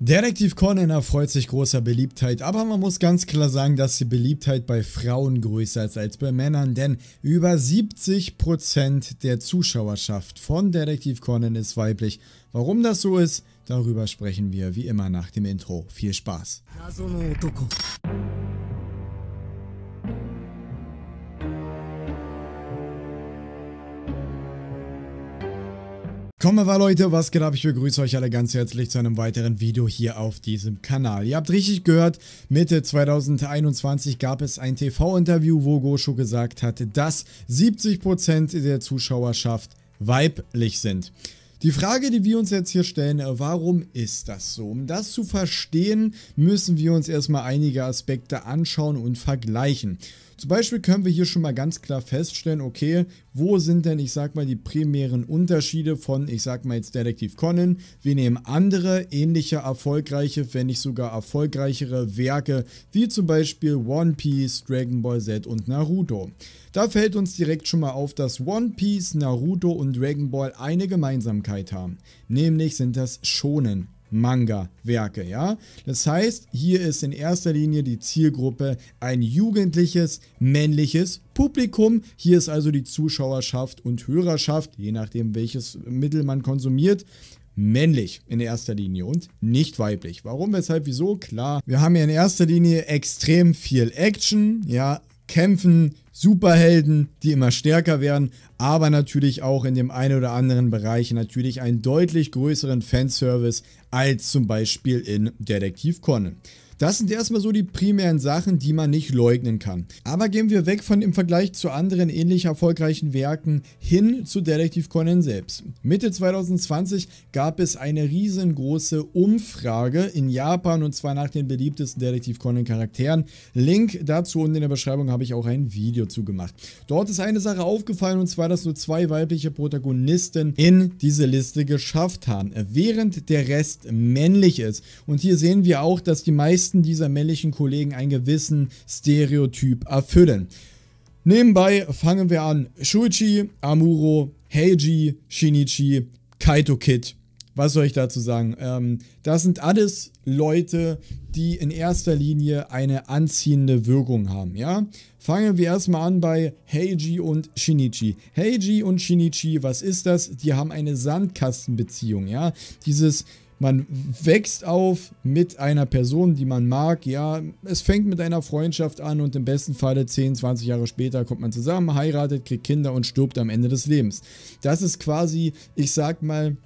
Detektiv Conan erfreut sich großer Beliebtheit, aber man muss ganz klar sagen, dass die Beliebtheit bei Frauen größer ist als bei Männern, denn über 70% der Zuschauerschaft von Detektiv Conan ist weiblich. Warum das so ist, darüber sprechen wir wie immer nach dem Intro. Viel Spaß! Kommen wir Leute, was geht ab? Ich begrüße euch alle ganz herzlich zu einem weiteren Video hier auf diesem Kanal. Ihr habt richtig gehört, Mitte 2021 gab es ein TV-Interview, wo Gosho gesagt hat, dass 70% der Zuschauerschaft weiblich sind. Die Frage, die wir uns jetzt hier stellen, warum ist das so? Um das zu verstehen, müssen wir uns erstmal einige Aspekte anschauen und vergleichen. Zum Beispiel können wir hier schon mal ganz klar feststellen, okay, wo sind denn, ich sag mal, die primären Unterschiede von, ich sag mal jetzt Detective Conan. Wir nehmen andere, ähnliche, erfolgreiche, wenn nicht sogar erfolgreichere Werke, wie zum Beispiel One Piece, Dragon Ball Z und Naruto. Da fällt uns direkt schon mal auf, dass One Piece, Naruto und Dragon Ball eine Gemeinsamkeit haben. Nämlich sind das Schonen Manga-Werke, ja. Das heißt, hier ist in erster Linie die Zielgruppe ein jugendliches, männliches Publikum. Hier ist also die Zuschauerschaft und Hörerschaft, je nachdem welches Mittel man konsumiert, männlich in erster Linie und nicht weiblich. Warum, weshalb, wieso? Klar, wir haben hier in erster Linie extrem viel Action, ja, Kämpfen, Superhelden, die immer stärker werden, aber natürlich auch in dem einen oder anderen Bereich natürlich einen deutlich größeren Fanservice als zum Beispiel in Detektiv Conan. Das sind erstmal so die primären Sachen, die man nicht leugnen kann. Aber gehen wir weg von dem Vergleich zu anderen ähnlich erfolgreichen Werken hin zu Detektiv Conan selbst. Mitte 2020 gab es eine riesengroße Umfrage in Japan und zwar nach den beliebtesten Detektiv Conan Charakteren. Link dazu unten in der Beschreibung habe ich auch ein Video zu gemacht. Dort ist eine Sache aufgefallen und zwar, dass nur zwei weibliche Protagonisten in diese Liste geschafft haben, während der Rest männlich ist. Und hier sehen wir auch, dass die meisten meisten dieser männlichen Kollegen einen gewissen Stereotyp erfüllen. Nebenbei fangen wir an. Shuichi, Amuro, Heiji, Shinichi, Kaito Kid. Was soll ich dazu sagen? Ähm, das sind alles Leute, die in erster Linie eine anziehende Wirkung haben, ja? Fangen wir erstmal an bei Heiji und Shinichi. Heiji und Shinichi, was ist das? Die haben eine Sandkastenbeziehung, ja? Dieses man wächst auf mit einer Person, die man mag. Ja, es fängt mit einer Freundschaft an und im besten Falle 10, 20 Jahre später kommt man zusammen, heiratet, kriegt Kinder und stirbt am Ende des Lebens. Das ist quasi, ich sag mal,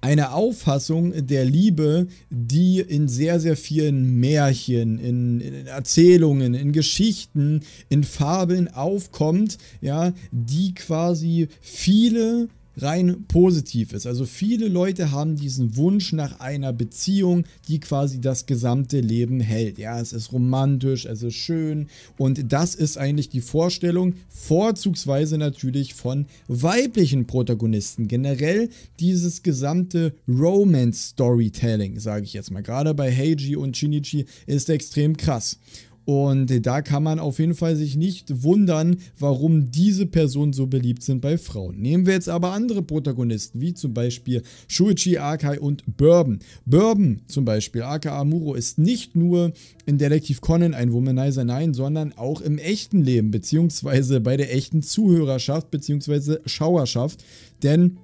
eine Auffassung der Liebe, die in sehr, sehr vielen Märchen, in, in, Erzählungen, in Geschichten, in Fabeln aufkommt, ja, die quasi viele rein positiv ist. Also viele Leute haben diesen Wunsch nach einer Beziehung, die quasi das gesamte Leben hält. Ja, es ist romantisch, es ist schön und das ist eigentlich die Vorstellung, vorzugsweise natürlich von weiblichen Protagonisten. Generell dieses gesamte Romance Storytelling, sage ich jetzt mal. Gerade bei Heiji und Shinichi ist extrem krass. Und da kann man auf jeden Fall sich nicht wundern, warum diese Personen so beliebt sind bei Frauen. Nehmen wir jetzt aber andere Protagonisten, wie zum Beispiel Shuichi Akai und Bourbon. Bourbon zum Beispiel, aka Muro, ist nicht nur in Detective Conan ein Womanizer, nein, sondern auch im echten Leben, beziehungsweise bei der echten Zuhörerschaft, beziehungsweise Schauerschaft. Denn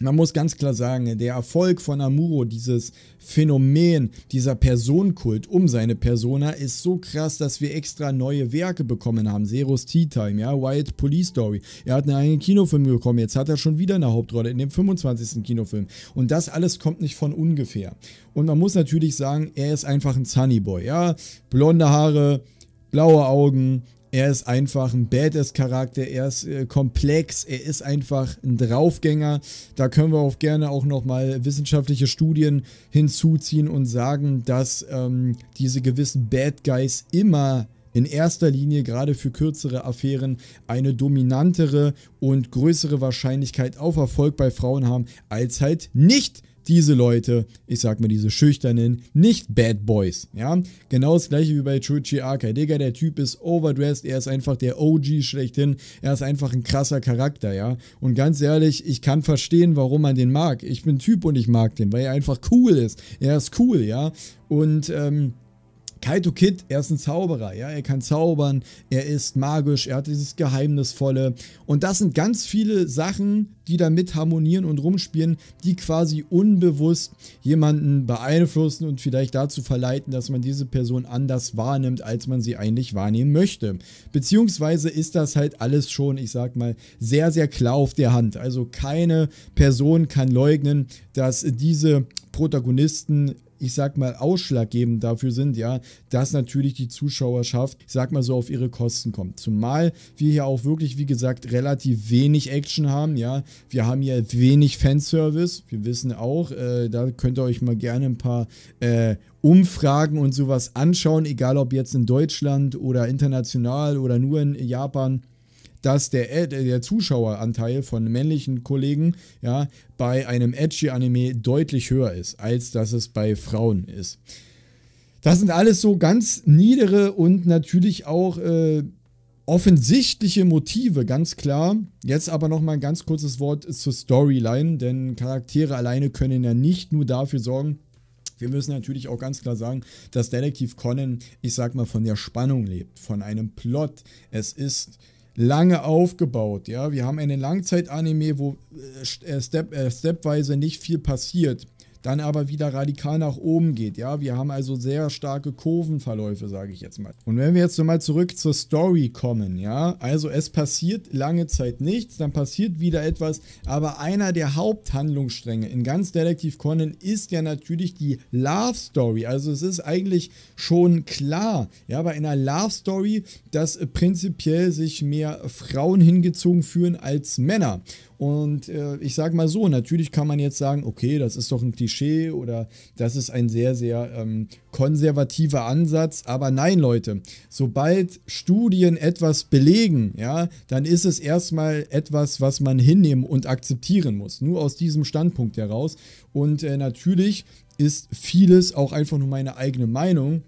man muss ganz klar sagen, der Erfolg von Amuro, dieses Phänomen, dieser Personenkult um seine Persona ist so krass, dass wir extra neue Werke bekommen haben. Zeros Tea Time, ja, Wild Police Story. Er hat einen eigenen Kinofilm bekommen, jetzt hat er schon wieder eine Hauptrolle in dem 25. Kinofilm. Und das alles kommt nicht von ungefähr. Und man muss natürlich sagen, er ist einfach ein Sunnyboy, ja. Blonde Haare, blaue Augen, er ist einfach ein Badass-Charakter, er ist äh, komplex, er ist einfach ein Draufgänger. Da können wir auch gerne auch nochmal wissenschaftliche Studien hinzuziehen und sagen, dass ähm, diese gewissen Bad Guys immer in erster Linie gerade für kürzere Affären eine dominantere und größere Wahrscheinlichkeit auf Erfolg bei Frauen haben als halt nicht diese Leute, ich sag mal diese schüchternen, nicht Bad Boys, ja. Genau das gleiche wie bei Chuchi Akai. Digga, der Typ ist overdressed, er ist einfach der OG schlechthin, er ist einfach ein krasser Charakter, ja. Und ganz ehrlich, ich kann verstehen, warum man den mag. Ich bin Typ und ich mag den, weil er einfach cool ist. Er ist cool, ja. Und, ähm, Kaito Kid, er ist ein Zauberer, ja, er kann zaubern, er ist magisch, er hat dieses Geheimnisvolle und das sind ganz viele Sachen, die damit harmonieren und rumspielen, die quasi unbewusst jemanden beeinflussen und vielleicht dazu verleiten, dass man diese Person anders wahrnimmt, als man sie eigentlich wahrnehmen möchte. Beziehungsweise ist das halt alles schon, ich sag mal, sehr, sehr klar auf der Hand. Also keine Person kann leugnen, dass diese Protagonisten ich sag mal, ausschlaggebend dafür sind, ja, dass natürlich die Zuschauerschaft, ich sag mal so, auf ihre Kosten kommt. Zumal wir hier auch wirklich, wie gesagt, relativ wenig Action haben, ja. Wir haben hier wenig Fanservice. Wir wissen auch, äh, da könnt ihr euch mal gerne ein paar äh, Umfragen und sowas anschauen, egal ob jetzt in Deutschland oder international oder nur in Japan dass der, äh, der Zuschaueranteil von männlichen Kollegen ja, bei einem Edgy-Anime deutlich höher ist, als dass es bei Frauen ist. Das sind alles so ganz niedere und natürlich auch äh, offensichtliche Motive, ganz klar. Jetzt aber nochmal ein ganz kurzes Wort zur Storyline, denn Charaktere alleine können ja nicht nur dafür sorgen, wir müssen natürlich auch ganz klar sagen, dass Detective Conan, ich sag mal, von der Spannung lebt, von einem Plot. Es ist lange aufgebaut. Ja, wir haben einen Langzeit-Anime, wo äh, äh, step, äh, stepweise nicht viel passiert dann aber wieder radikal nach oben geht. Ja, wir haben also sehr starke Kurvenverläufe, sage ich jetzt mal. Und wenn wir jetzt nochmal zurück zur Story kommen, ja, also es passiert lange Zeit nichts, dann passiert wieder etwas, aber einer der Haupthandlungsstränge in ganz Detective Conan ist ja natürlich die Love Story. Also es ist eigentlich schon klar, ja, bei einer Love Story, dass prinzipiell sich mehr Frauen hingezogen fühlen als Männer. Und äh, ich sage mal so, natürlich kann man jetzt sagen, okay, das ist doch ein Klischee oder das ist ein sehr, sehr ähm, konservativer Ansatz. Aber nein, Leute, sobald Studien etwas belegen, ja, dann ist es erstmal etwas, was man hinnehmen und akzeptieren muss. Nur aus diesem Standpunkt heraus. Und äh, natürlich ist vieles auch einfach nur meine eigene Meinung.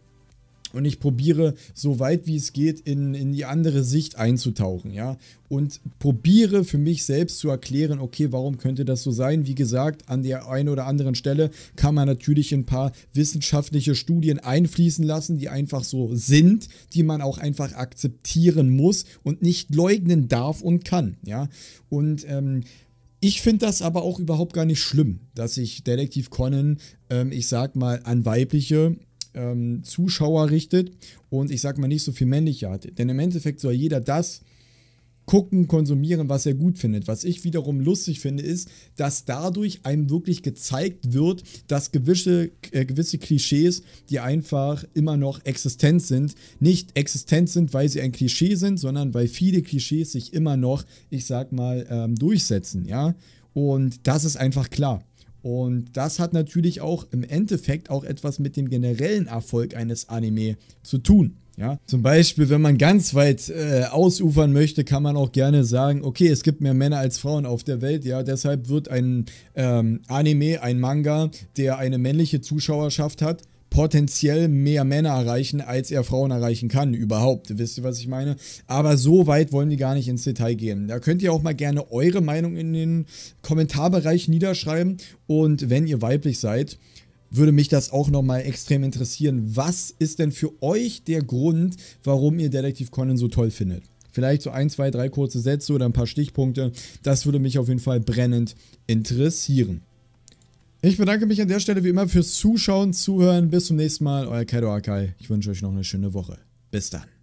Und ich probiere, so weit wie es geht, in, in die andere Sicht einzutauchen, ja. Und probiere für mich selbst zu erklären, okay, warum könnte das so sein? Wie gesagt, an der einen oder anderen Stelle kann man natürlich ein paar wissenschaftliche Studien einfließen lassen, die einfach so sind, die man auch einfach akzeptieren muss und nicht leugnen darf und kann, ja. Und, ähm, ich finde das aber auch überhaupt gar nicht schlimm, dass sich Detektiv Conan, ähm, ich sag mal, an weibliche ähm, Zuschauer richtet und ich sag mal nicht so viel männliche hat. Denn im Endeffekt soll jeder das gucken, konsumieren, was er gut findet. Was ich wiederum lustig finde, ist, dass dadurch einem wirklich gezeigt wird, dass gewisse, äh, gewisse Klischees, die einfach immer noch existent sind, nicht existent sind, weil sie ein Klischee sind, sondern weil viele Klischees sich immer noch, ich sag mal, ähm, durchsetzen, ja. Und das ist einfach klar. Und das hat natürlich auch im Endeffekt auch etwas mit dem generellen Erfolg eines Anime zu tun. Ja, zum Beispiel, wenn man ganz weit äh, ausufern möchte, kann man auch gerne sagen, okay, es gibt mehr Männer als Frauen auf der Welt, ja, deshalb wird ein ähm, Anime, ein Manga, der eine männliche Zuschauerschaft hat, potenziell mehr Männer erreichen, als er Frauen erreichen kann überhaupt. Wisst ihr, was ich meine? Aber so weit wollen die gar nicht ins Detail gehen. Da könnt ihr auch mal gerne eure Meinung in den Kommentarbereich niederschreiben. Und wenn ihr weiblich seid, würde mich das auch nochmal extrem interessieren. Was ist denn für euch der Grund, warum ihr Detektiv Conan so toll findet? Vielleicht so ein, zwei, drei kurze Sätze oder ein paar Stichpunkte. Das würde mich auf jeden Fall brennend interessieren. Ich bedanke mich an der Stelle wie immer fürs Zuschauen, Zuhören. Bis zum nächsten Mal, euer Kaido Akai. Ich wünsche euch noch eine schöne Woche. Bis dann.